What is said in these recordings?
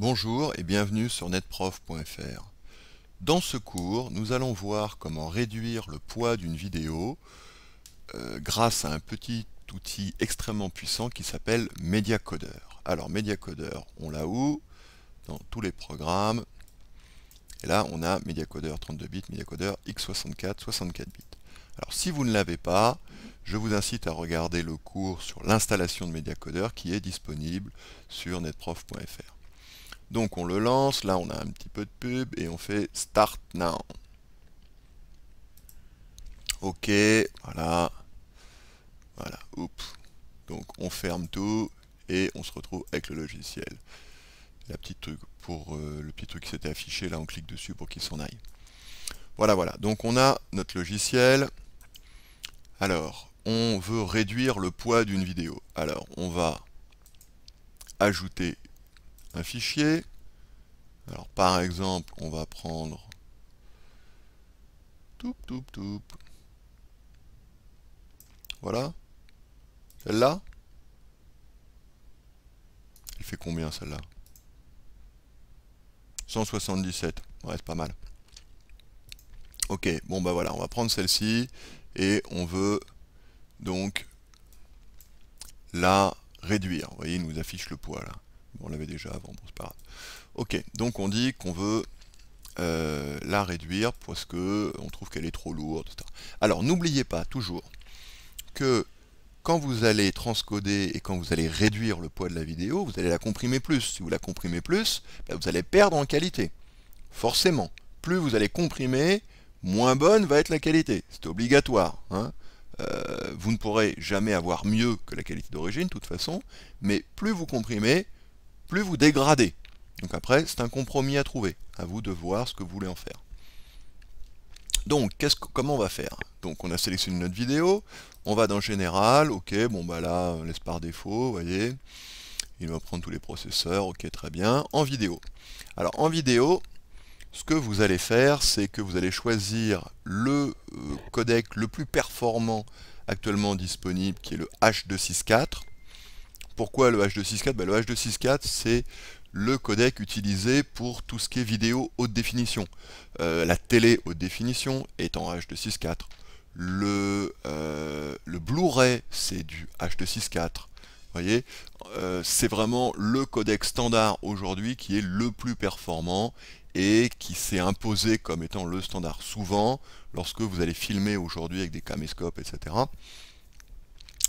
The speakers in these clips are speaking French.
Bonjour et bienvenue sur netprof.fr. Dans ce cours, nous allons voir comment réduire le poids d'une vidéo euh, grâce à un petit outil extrêmement puissant qui s'appelle MediaCoder. Alors MediaCoder, on l'a où Dans tous les programmes. Et là, on a MediaCoder 32 bits, MediaCoder X64, 64 bits. Alors si vous ne l'avez pas, je vous incite à regarder le cours sur l'installation de MediaCoder qui est disponible sur netprof.fr. Donc on le lance, là on a un petit peu de pub et on fait Start Now. Ok, voilà. Voilà, oups. Donc on ferme tout et on se retrouve avec le logiciel. La petite truc pour euh, le petit truc qui s'était affiché, là on clique dessus pour qu'il s'en aille. Voilà, voilà. Donc on a notre logiciel. Alors, on veut réduire le poids d'une vidéo. Alors, on va ajouter un fichier. Alors par exemple, on va prendre toup toup toup. Voilà. Celle-là. Elle fait combien celle-là 177. Ouais, c'est pas mal. Ok, bon bah voilà, on va prendre celle-ci et on veut donc la réduire. Vous voyez, il nous affiche le poids là on l'avait déjà avant, bon c'est pas grave. Ok, donc on dit qu'on veut euh, la réduire parce que on trouve qu'elle est trop lourde, etc. Alors n'oubliez pas toujours que quand vous allez transcoder et quand vous allez réduire le poids de la vidéo, vous allez la comprimer plus. Si vous la comprimez plus, ben, vous allez perdre en qualité. Forcément, plus vous allez comprimer, moins bonne va être la qualité. C'est obligatoire. Hein. Euh, vous ne pourrez jamais avoir mieux que la qualité d'origine, de toute façon, mais plus vous comprimez, plus vous dégradez. Donc après, c'est un compromis à trouver. À vous de voir ce que vous voulez en faire. Donc, comment on va faire Donc, on a sélectionné notre vidéo, on va dans Général, ok, bon bah là, on laisse par défaut, vous voyez, il va prendre tous les processeurs, ok, très bien, en vidéo. Alors, en vidéo, ce que vous allez faire, c'est que vous allez choisir le euh, codec le plus performant actuellement disponible, qui est le H264. Pourquoi le H264 bah, Le H264, c'est le codec utilisé pour tout ce qui est vidéo haute définition. Euh, la télé haute définition est en H264. Le, euh, le Blu-ray, c'est du H264. voyez euh, C'est vraiment le codec standard aujourd'hui qui est le plus performant et qui s'est imposé comme étant le standard. Souvent, lorsque vous allez filmer aujourd'hui avec des caméscopes, etc.,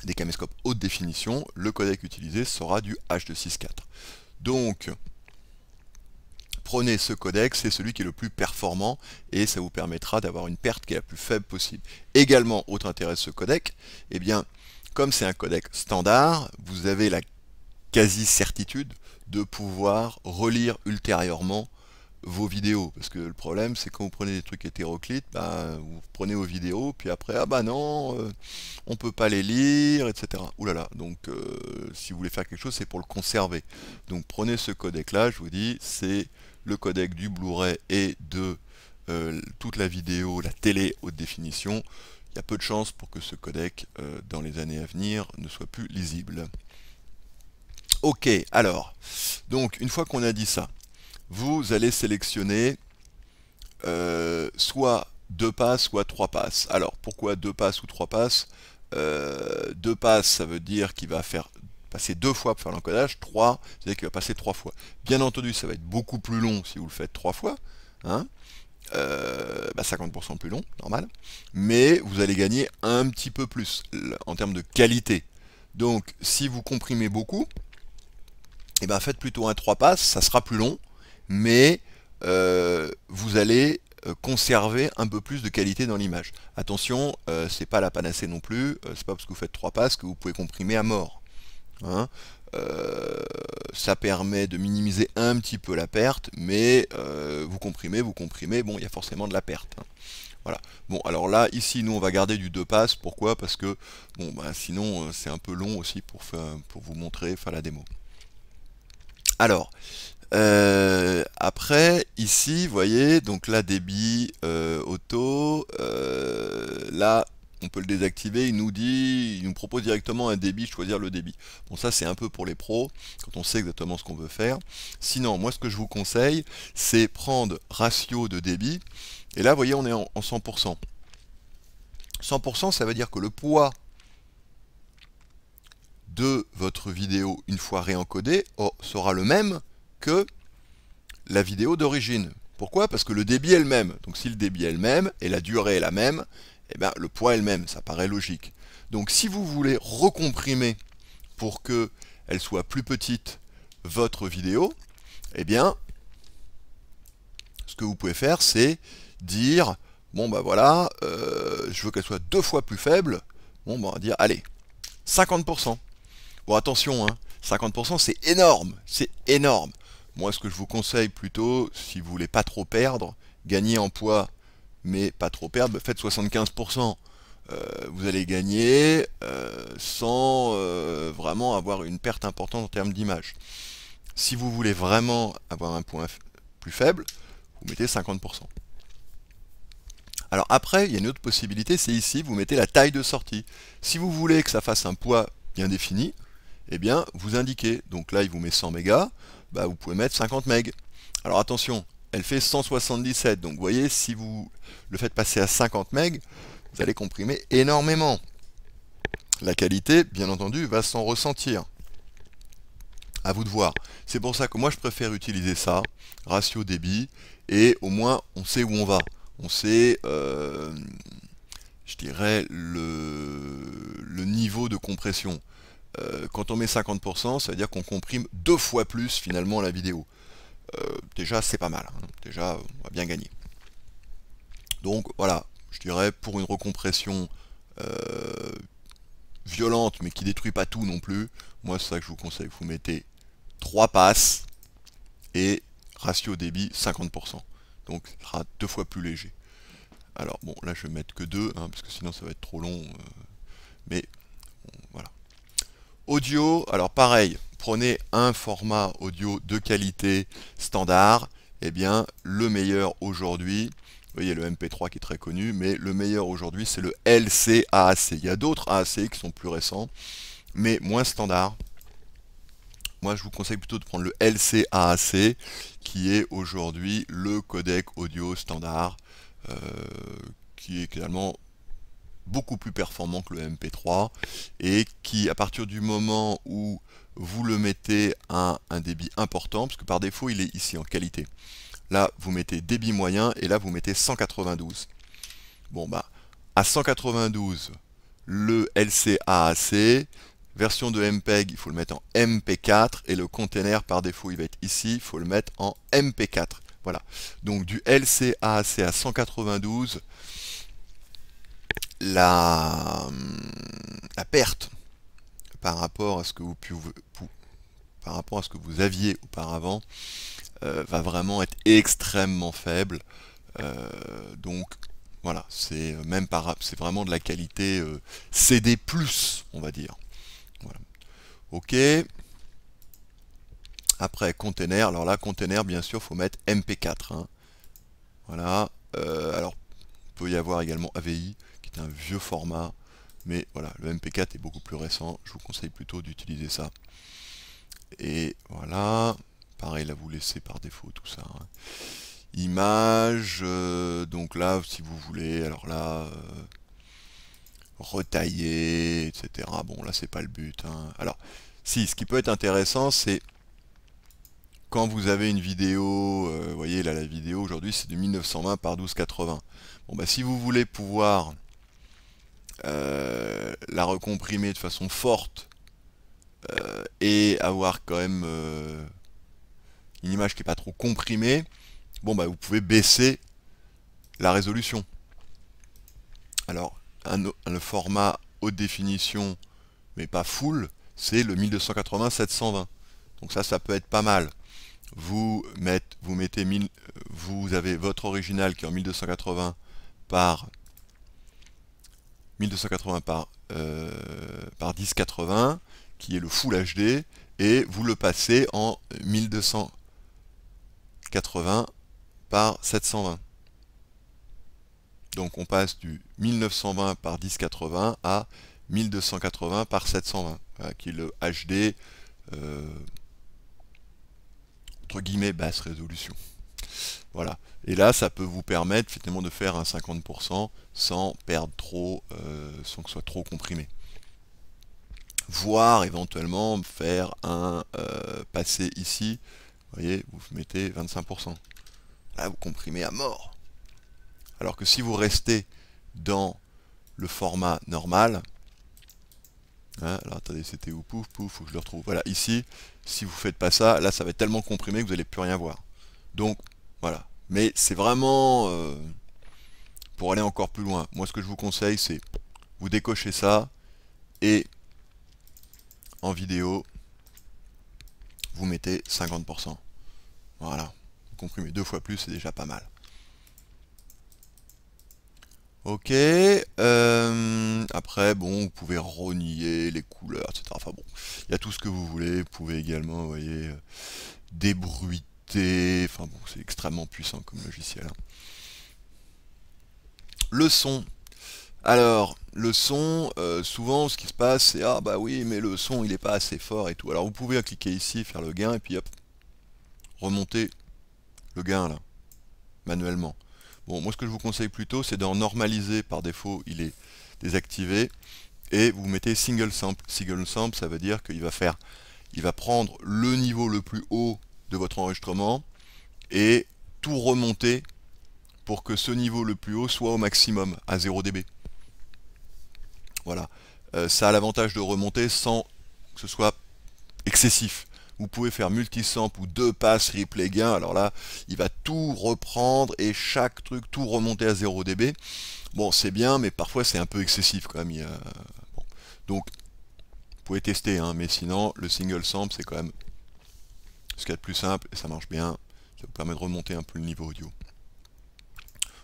des caméscopes haute définition, le codec utilisé sera du H264. Donc, prenez ce codec, c'est celui qui est le plus performant et ça vous permettra d'avoir une perte qui est la plus faible possible. Également, autre intérêt de ce codec, eh bien, comme c'est un codec standard, vous avez la quasi-certitude de pouvoir relire ultérieurement vos vidéos. Parce que le problème, c'est quand vous prenez des trucs hétéroclites, bah, vous prenez vos vidéos, puis après, ah bah non, euh, on peut pas les lire, etc. Oulala, là là, donc euh, si vous voulez faire quelque chose, c'est pour le conserver. Donc prenez ce codec-là, je vous dis, c'est le codec du Blu-ray et de euh, toute la vidéo, la télé haute définition. Il y a peu de chances pour que ce codec, dans les années à venir, ne soit plus lisible. Ok, alors, donc une fois qu'on a dit ça, vous allez sélectionner euh, soit deux passes, soit trois passes. Alors, pourquoi deux passes ou trois passes euh, Deux passes, ça veut dire qu'il va faire passer deux fois pour faire l'encodage, trois, c'est-à-dire qu'il va passer trois fois. Bien entendu, ça va être beaucoup plus long si vous le faites trois fois, hein 50% euh, bah, plus long, normal, mais vous allez gagner un petit peu plus en termes de qualité. Donc, si vous comprimez beaucoup, et eh ben faites plutôt un 3 passes, ça sera plus long, mais euh, vous allez euh, conserver un peu plus de qualité dans l'image. Attention, ce euh, c'est pas la panacée non plus, c'est pas parce que vous faites trois passes que vous pouvez comprimer à mort. Hein. ça permet de minimiser un petit peu la perte, mais vous comprimez, vous comprimez, bon, il y a forcément de la perte. Hein. Voilà. Bon, alors là, ici, nous, on va garder du 2 passes. Pourquoi Parce que, bon, ben, sinon, c'est un peu long aussi pour, pour vous montrer, faire la démo. Alors, euh, après, ici, vous voyez, donc là, débit euh, auto, euh, là, on peut le désactiver, il nous dit, il nous propose directement un débit, choisir le débit. Bon, ça, c'est un peu pour les pros, quand on sait exactement ce qu'on veut faire. Sinon, moi, ce que je vous conseille, c'est prendre ratio de débit, et là, vous voyez, on est en, en 100%. 100%, ça veut dire que le poids de votre vidéo une fois réencodé oh, sera le même que la vidéo d'origine. Pourquoi Parce que le débit est le même. Donc si le débit est le même et la durée est la même, eh bien, le poids est le même, ça paraît logique. Donc si vous voulez recomprimer pour que elle soit plus petite votre vidéo, eh bien, ce que vous pouvez faire, c'est dire, bon ben voilà, euh, je veux qu'elle soit deux fois plus faible, bon ben on va dire, allez, 50%. Bon attention, hein, 50% c'est énorme, c'est énorme. Moi, ce que je vous conseille plutôt, si vous voulez pas trop perdre, gagner en poids, mais pas trop perdre, bah, faites 75%. Euh, vous allez gagner euh, sans euh, vraiment avoir une perte importante en termes d'image. Si vous voulez vraiment avoir un point plus faible, vous mettez 50%. Alors après, il y a une autre possibilité, c'est ici, vous mettez la taille de sortie. Si vous voulez que ça fasse un poids bien défini, eh bien, vous indiquez. Donc là, il vous met 100 mégas. Bah, vous pouvez mettre 50 MB. Alors attention, elle fait 177, donc vous voyez, si vous le faites passer à 50 MB, vous allez comprimer énormément. La qualité, bien entendu, va s'en ressentir. À vous de voir. C'est pour ça que moi je préfère utiliser ça, ratio débit, et au moins on sait où on va. On sait, euh, je dirais, le niveau de compression. Euh, quand on met 50%, ça veut dire qu'on comprime deux fois plus finalement la vidéo. Euh, déjà, c'est pas mal. Hein. Déjà, on va bien gagner. Donc voilà, je dirais pour une recompression euh, violente mais qui détruit pas tout non plus, moi c'est ça que je vous conseille. Vous mettez 3 passes et ratio débit 50%. Donc ça sera deux fois plus léger. Alors bon, là je vais mettre que 2, hein, parce que sinon ça va être trop long. mais Audio, alors pareil, prenez un format audio de qualité standard, et eh bien le meilleur aujourd'hui, vous voyez le MP3 qui est très connu, mais le meilleur aujourd'hui c'est le LCAAC. Il y a d'autres AAC qui sont plus récents, mais moins standard. Moi je vous conseille plutôt de prendre le LCAAC qui est aujourd'hui le codec audio standard euh, qui est également beaucoup plus performant que le MP3 et qui à partir du moment où vous le mettez à un débit important, parce que par défaut il est ici en qualité. Là vous mettez débit moyen et là vous mettez 192. Bon bah à 192 le LCAAC, version de MPEG il faut le mettre en MP4 et le container par défaut il va être ici, il faut le mettre en MP4. Voilà. Donc du LCAAC à 192, la, hum, la perte par rapport à ce que vous par rapport à ce que vous aviez auparavant euh, va vraiment être extrêmement faible. Euh, donc voilà, c'est euh, même c'est vraiment de la qualité CD CD+, on va dire. OK. Après container, alors là container bien sûr, faut mettre MP4 hein. Voilà. alors peut y avoir également AVI. C'est un vieux format, mais voilà, le MP4 est beaucoup plus récent, je vous conseille plutôt d'utiliser ça. Et voilà, pareil là vous laissez par défaut tout ça. Hein. Image, euh, donc là si vous voulez, alors là, euh, retailler, etc. Bon là c'est pas le but. Hein. Alors, si, ce qui peut être intéressant c'est quand vous avez une vidéo, euh, voyez là la vidéo aujourd'hui c'est de 1920 par 1280. Bon bah si vous voulez pouvoir euh, la recomprimer de façon forte euh, et avoir quand même euh, une image qui n'est pas trop comprimée, bon bah vous pouvez baisser la résolution. Alors un, le format haute définition mais pas full, c'est le 1280-720. Donc ça, ça peut être pas mal. Vous, mettez, vous, mettez vous avez votre original qui est en 1280 par 1280 par, 1080, euh, qui est le Full HD, et vous le passez en 1280 par 720. Donc on passe du 1920 par 1080 à 1280 par 720, qui est le HD euh, entre guillemets basse résolution. Voilà. Et là, ça peut vous permettre finalement de faire un 50% sans perdre trop, euh, sans que ce soit trop comprimé. Voire éventuellement faire un passé euh, passer ici, vous voyez, vous mettez 25%. Là, vous comprimez à mort. Alors que si vous restez dans le format normal, hein, alors attendez, c'était où Pouf, pouf, faut je le retrouve. Voilà, ici, si vous ne faites pas ça, là, ça va être tellement comprimé que vous n'allez plus rien voir. Donc voilà. Mais c'est vraiment euh, pour aller encore plus loin. Moi ce que je vous conseille c'est vous décochez ça et en vidéo vous mettez 50%. Voilà. Vous comprimez deux fois plus, c'est déjà pas mal. Ok, euh, après bon, vous pouvez renier les couleurs, etc. Enfin bon, il y a tout ce que vous voulez. Vous pouvez également, vous voyez, euh, débruiter Enfin bon, c'est extrêmement puissant comme logiciel. Hein. Le son. Alors, le son, euh, souvent ce qui se passe c'est ah bah oui mais le son il n'est pas assez fort et tout. Alors vous pouvez cliquer ici, faire le gain et puis hop, remonter le gain là, manuellement. Bon moi ce que je vous conseille plutôt c'est d'en normaliser, par défaut il est désactivé, et vous mettez single sample. Single sample ça veut dire qu'il va faire, il va prendre le niveau le plus haut de votre enregistrement et tout remonter pour que ce niveau le plus haut soit au maximum, à 0 dB. Voilà. Euh, ça a l'avantage de remonter sans que ce soit excessif. Vous pouvez faire multi multisamp ou deux passes replay gain. Alors là, il va tout reprendre et chaque truc, tout remonter à 0 dB. Bon, c'est bien, mais parfois c'est un peu excessif quand même. Donc, vous pouvez tester, hein, mais sinon, le single sample, c'est quand même ce qui est plus simple, et ça marche bien, ça vous permet de remonter un peu le niveau audio.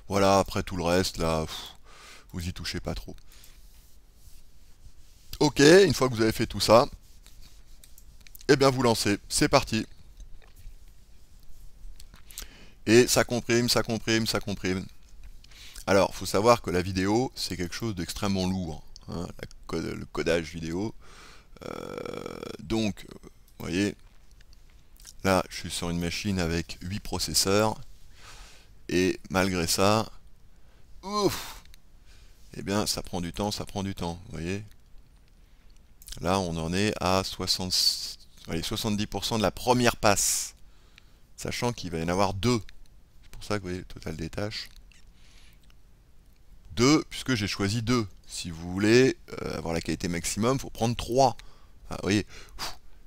Voilà, après tout le reste, là, vous y touchez pas trop. Ok, une fois que vous avez fait tout ça, et eh bien vous lancez, c'est parti. Et ça comprime, ça comprime, ça comprime. Alors, faut savoir que la vidéo, c'est quelque chose d'extrêmement lourd. Hein, le codage vidéo. Euh, donc, vous voyez, Là, je suis sur une machine avec 8 processeurs. Et malgré ça, ouf, eh bien, ça prend du temps, ça prend du temps, vous voyez. Là, on en est à 70% de la première passe. Sachant qu'il va y en avoir deux. C'est pour ça que vous voyez, le total des tâches. 2, puisque j'ai choisi 2. Si vous voulez euh, avoir la qualité maximum, il faut prendre 3. Ah, vous voyez,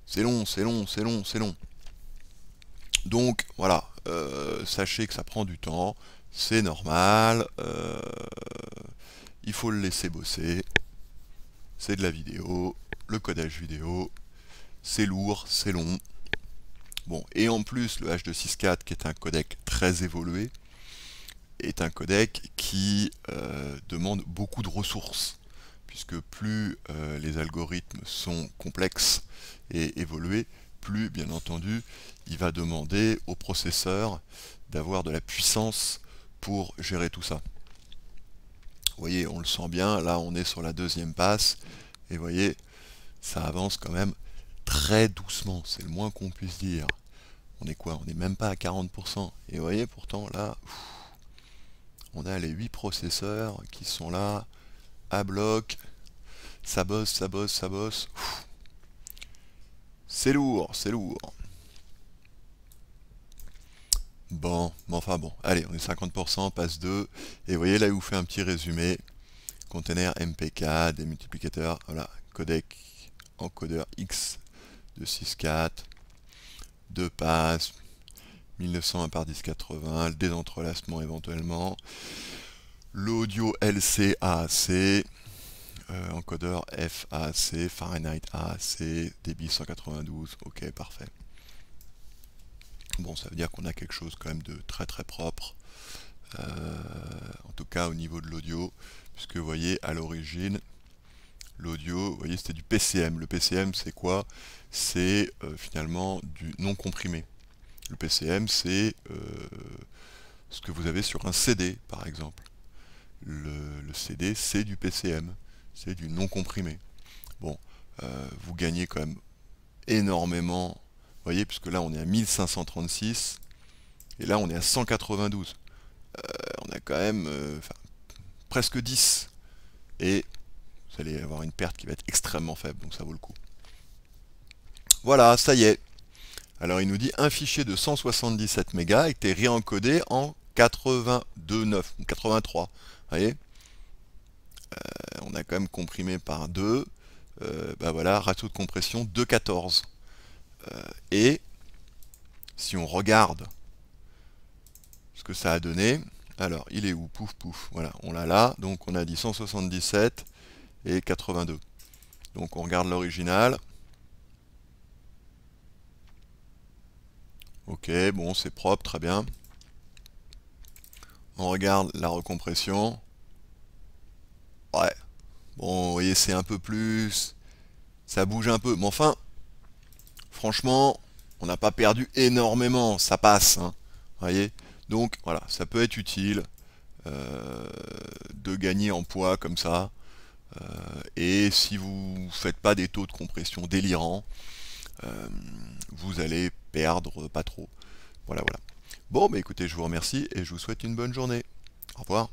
c'est long, c'est long, c'est long, c'est long. Donc voilà, euh, sachez que ça prend du temps, c'est normal, euh, il faut le laisser bosser, c'est de la vidéo, le codage vidéo, c'est lourd, c'est long. Bon, et en plus le H264 qui est un codec très évolué, est un codec qui euh, demande beaucoup de ressources, puisque plus les algorithmes sont complexes et évolués, plus, bien entendu, il va demander au processeur d'avoir de la puissance pour gérer tout ça. Vous voyez, on le sent bien, là on est sur la deuxième passe, et vous voyez, ça avance quand même très doucement, c'est le moins qu'on puisse dire. On est quoi On n'est même pas à 40%. Et vous voyez, pourtant là, on a les 8 processeurs qui sont là, à bloc, ça bosse, ça bosse, ça bosse. C'est lourd, c'est lourd. Bon, enfin bon, allez, on est 50%, passe 2, et vous voyez là, il vous fait un petit résumé. Container MPK, des multiplicateurs, voilà, codec, encodeur X de 6.4, Deux passes, 1901 par 1080, le désentrelacement éventuellement, l'audio LCAC, euh, encodeur FAC, Fahrenheit AAC, débit 192, ok parfait. Bon ça veut dire qu'on a quelque chose quand même de très très propre, euh, en tout cas au niveau de l'audio, puisque vous voyez à l'origine l'audio, vous voyez c'était du PCM. Le PCM c'est quoi C'est euh, finalement du non comprimé. Le PCM c'est ce que vous avez sur un CD par exemple. Le, le CD c'est du PCM c'est du non comprimé. Bon, euh, vous gagnez quand même énormément, vous voyez, puisque là on est à 1536, et là on est à 192. Euh, on a quand même euh, presque 10. Et vous allez avoir une perte qui va être extrêmement faible, donc ça vaut le coup. Voilà, ça y est. Alors il nous dit un fichier de 177 mégas était réencodé en 82.9 ou 83. Vous voyez on a quand même comprimé par 2, euh, bah voilà, ratio de compression 2,14. Euh, et si on regarde ce que ça a donné, alors il est où Pouf pouf, voilà, on l'a là, donc on a dit 177 et 82. Donc on regarde l'original. Ok, bon, c'est propre, très bien. On regarde la recompression. Ouais, Bon, vous voyez, c'est un peu plus. Ça bouge un peu. Mais enfin, franchement, on n'a pas perdu énormément. Ça passe. Hein, voyez Donc, voilà, ça peut être utile euh, de gagner en poids comme ça. Euh, et si vous ne faites pas des taux de compression délirants, euh, vous allez perdre pas trop. Voilà, voilà. Bon, mais écoutez, je vous remercie et je vous souhaite une bonne journée. Au revoir.